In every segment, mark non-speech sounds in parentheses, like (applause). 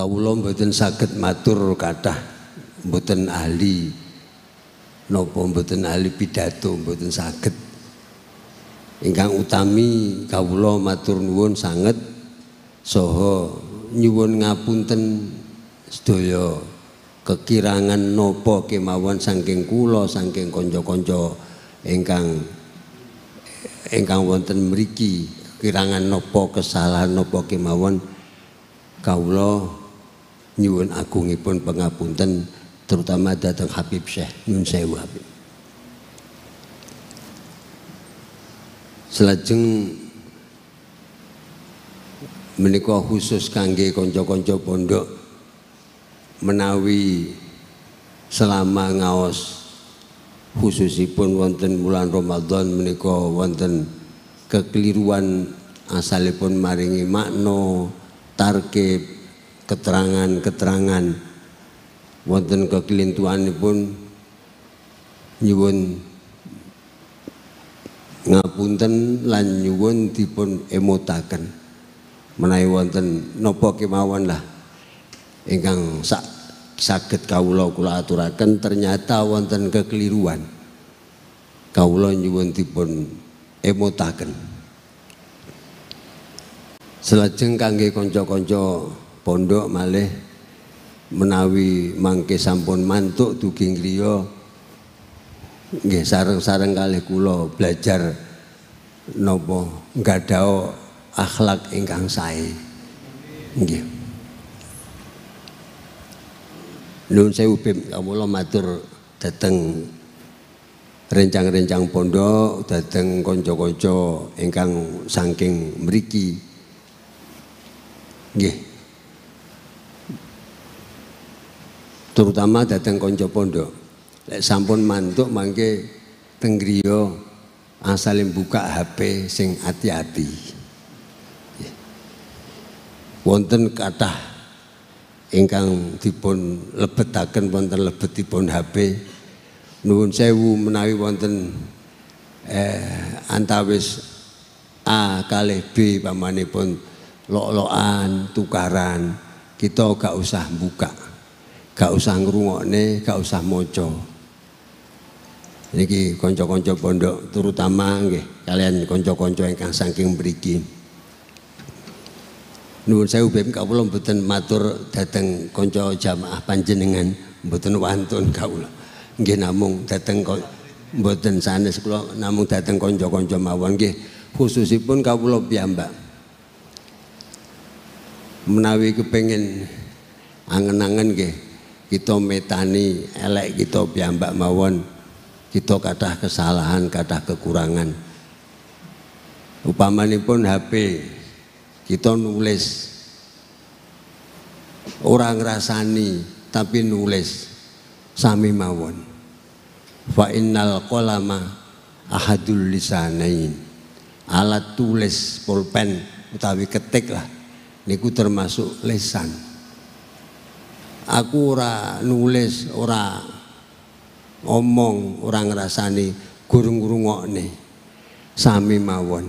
kawula mboten saged matur kathah mboten ahli napa mboten ahli pidato mboten saged ingkang utami kawula matur nuwun sanget saha nyuwun ngapunten sedaya kekirangan napa kemawon saking kula saking kanca-kanca ingkang ingkang wonten mriki kekirangan nopo kesalahan nopo kemawon kawula nyuwun agungipun pengapunten terutama datang Habib Syekh Nun Sewu Habib. Selajeng menika khusus kangge kanca-kanca pondok menawi selama ngaos khususipun wonten bulan Ramadan menika wonten kekeliruan asalipun maringi makna tarkib keterangan-keterangan wonten pun nyuwun ngapunten lan nyuwun dipun emotaken menawi wonten nopo kemawon lah ingkang sak saged kawula kula aturaken ternyata wonten kekeliruan kawula nyuwun dipun emotaken Selajeng kangge kanca-kanca pondok malih menawi mangke sampun mantuk duging griya nggih sareng-sareng kalih kula belajar napa nggadaho akhlak ingkang sae nggih Nun saya upim kawula matur dateng rencang-rencang pondok dateng kanca-kanca engkang saking meriki, nggih terutama datang konco pondok lek sampun mantuk mangke tenggrio asalin buka HP sing hati-hati wonten kathah ingkang dipun lebetaken wonten lebetipun HP nuwun sewu menawi wonten eh, antawis A kalih B pamanipun lok-lokan tukaran kita gak usah buka gak usah ngrungokne, gak usah maca. Niki kanca-kanca pondok terutama nggih kalian kanca-kanca ingkang saking mriki. Nuwun sewu kau kawula mboten matur dhateng konco jamaah panjenengan mboten wantun kawula. Nggih namung dhateng mboten sana kula namung dhateng konco-konco mawon nggih khususipun kawula piyambak. Menawi kepengin angen-angen nggih kita metani elek kita piyambak mawon kita kata kesalahan kata kekurangan upamanipun HP kita nulis orang rasani tapi nulis sami mawon fa innal qalama ahadul lisanain alat tulis pulpen utawi ketik lah niku termasuk lisan aku ora nulis ora omong orang ngrasani gurung ngrungokne sami mawon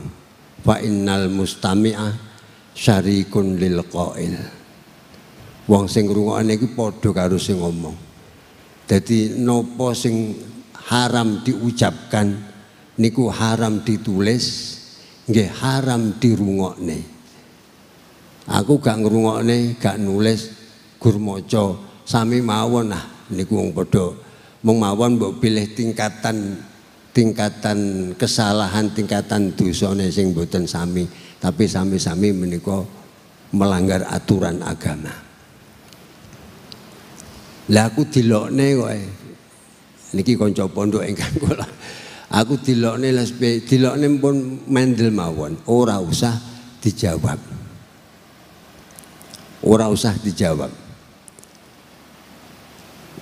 fa innal mustami'a syarikun lil qail wong sing ngrungokne iki padha karo sing ngomong dadi napa sing haram diucapkan niku haram ditulis nggih haram dirungokne aku gak ngrungokne gak nulis gur maca sami mawon nah niku wong padha mung mawon pilih tingkatan tingkatan kesalahan tingkatan dosane sing boten sami tapi sami-sami menika melanggar aturan agama lah aku dilokne kok niki kanca pondok ingkang kula aku dilokne les dilokne pun mendel mawon ora usah dijawab ora usah dijawab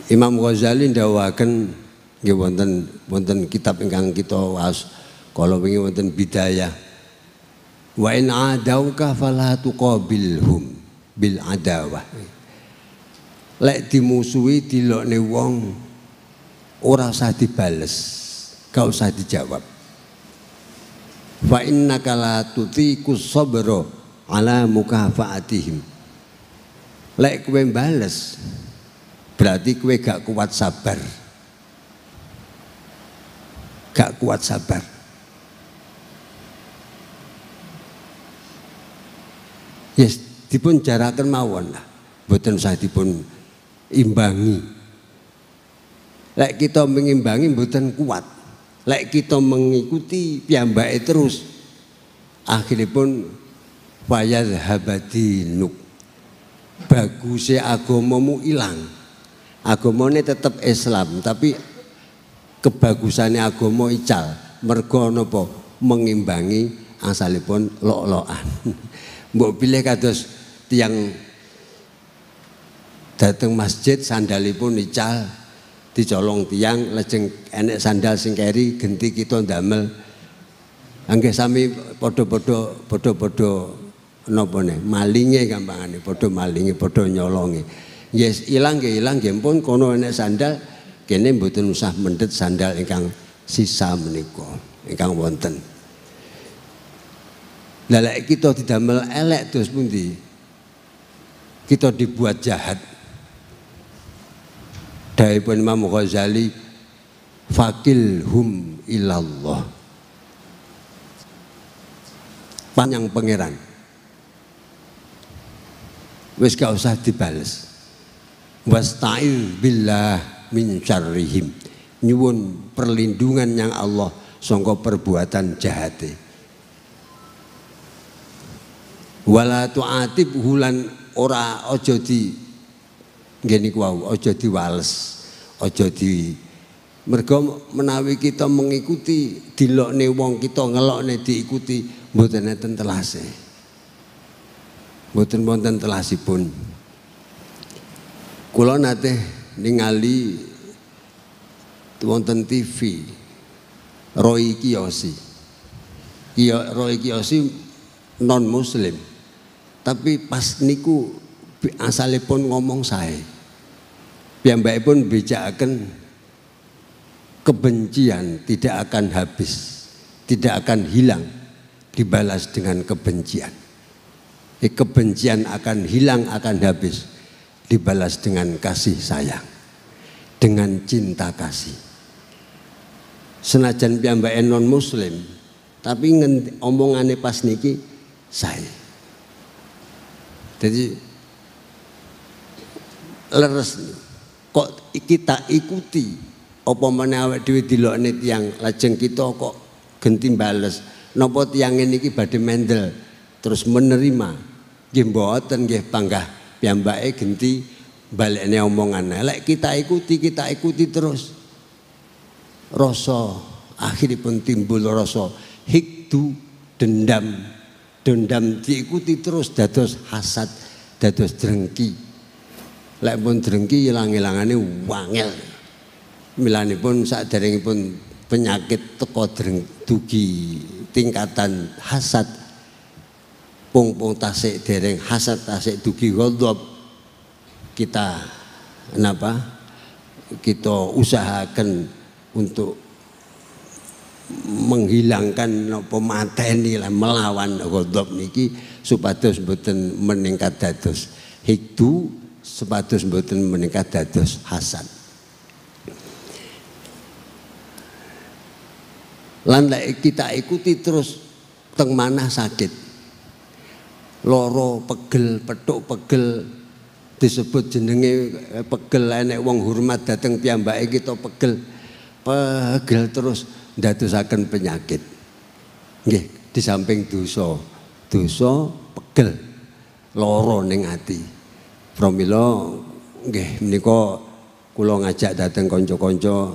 Imam Ghazali dawakan nggih wonten wonten kitab ingkang kita was kala wingi wonten bidaya, Wa in adauka fala tuqabilhum bil adawah. Lek dimusuhi dilokne wong ora usah dibales, gak usah dijawab. Fa innaka la tutiku sabra ala mukafaatihim. Lek kowe bales, berarti kue gak kuat sabar gak kuat sabar yes dipun jarakan mawon lah boten saya dipun imbangi lek kita mengimbangi mboten kuat lek kita mengikuti piyambake terus akhirnya pun akhiripun habadi nuk bagusnya agamamu hilang agamanya tetap Islam tapi kebagusannya agama ical mergo po mengimbangi asalipun lo-loan. (laughs) mbok pilih kados tiang dateng masjid sandalipun ical dicolong tiang lejeng enek sandal sing keri genti kita ndamel angge sami podo-podo podo-podo napa ne malinge gampangane podo malinge podo nyolonge Yes, hilang ke hilang. nggih pun kono enek sandal kene mboten usah mendet sandal ingkang sisa meniko, ingkang wonten. Lah lek kita didamel elek terus pundi? Kita dibuat jahat. pun Imam Ghazali fakil hum ilallah. Panjang pangeran. Wis gak usah dibales wastail billah min syarrihim nyuwun perlindungan yang Allah sangka perbuatan jahat wala tu'atib hulan ora aja di ngene ku wau aja diwales aja di mergo menawi kita mengikuti dilokne wong kita ngelokne diikuti mboten enten telase mboten wonten telasipun Kulo nate ningali wonten TV Roy Kiyoshi. Iya Roy Kiyoshi non muslim. Tapi pas niku asalipun ngomong saya. Piyambake pun bijakaken kebencian tidak akan habis, tidak akan hilang dibalas dengan kebencian. kebencian akan hilang, akan habis dibalas dengan kasih sayang, dengan cinta kasih. Senajan piyambak non muslim, tapi omongannya pas niki saya. Jadi leres kok kita ikuti apa meneh di dhewe net yang lajeng kita kok genting bales nopo tiyang ini badai mendel terus menerima nggih gih panggah ganti genti balekne omongan lek kita ikuti kita ikuti terus rasa pun timbul rasa hikdu dendam dendam diikuti terus dados hasad dados drengki lek pun drengki ilang-ilangane wangel milanipun pun penyakit teko dugi tingkatan hasad pung-pung tasik dereng hasad tasik dugi godop kita kenapa kita usahakan untuk menghilangkan napa lah melawan godop niki supados mboten meningkat dados hikdu supados mboten meningkat dados hasad Lantai kita ikuti terus teng mana sakit loro pegel petuk pegel disebut jenenge eh, pegel enek wong hormat dateng piyambake kita pegel pegel terus ndadosaken penyakit nggih di samping dosa dosa pegel loro ning ati pramila nggih menika kula ngajak dateng kanca-kanca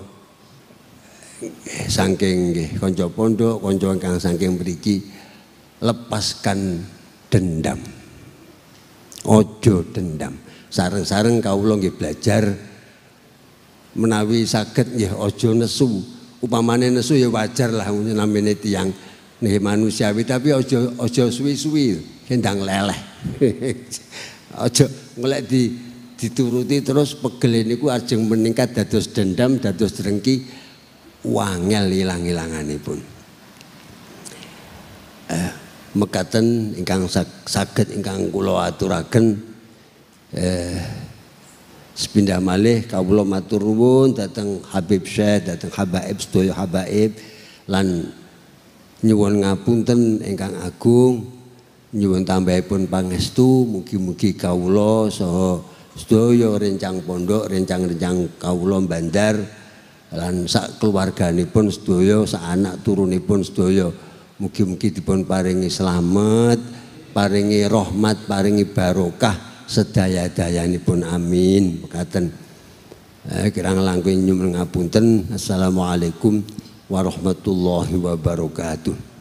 saking nggih kanca pondok kanca ingkang saking mriki lepaskan dendam ojo dendam sareng kau kawula nggih belajar menawi sakit nggih ojo nesu upamane nesu ya wajar lah namanya yang nih manusiawi tapi ojo ojo suwi-suwi hendang leleh (laughs) ojo ngelek di dituruti terus pegel ini ku arjeng meningkat dados dendam dados dengki wangel hilangan pun. eh mekaten ingkang saged ingkang kula aturaken eh sepindah malih kawula matur nuwun dhateng Habib Syekh dhateng habaib sedaya habaib lan nyuwun ngapunten ingkang agung nyuwun tambahipun pangestu mugi-mugi kawula saha Stoyo rencang pondok rencang-rencang kawula bandar lan sak nipun sedaya sak anak turunipun sedaya Mugi-mugi dipun paringi selamat, paringi rahmat, paringi barokah sedaya daya ini pun amin. Mekaten eh, kirang langkung nyuwun ngapunten. Assalamualaikum warahmatullahi wabarakatuh.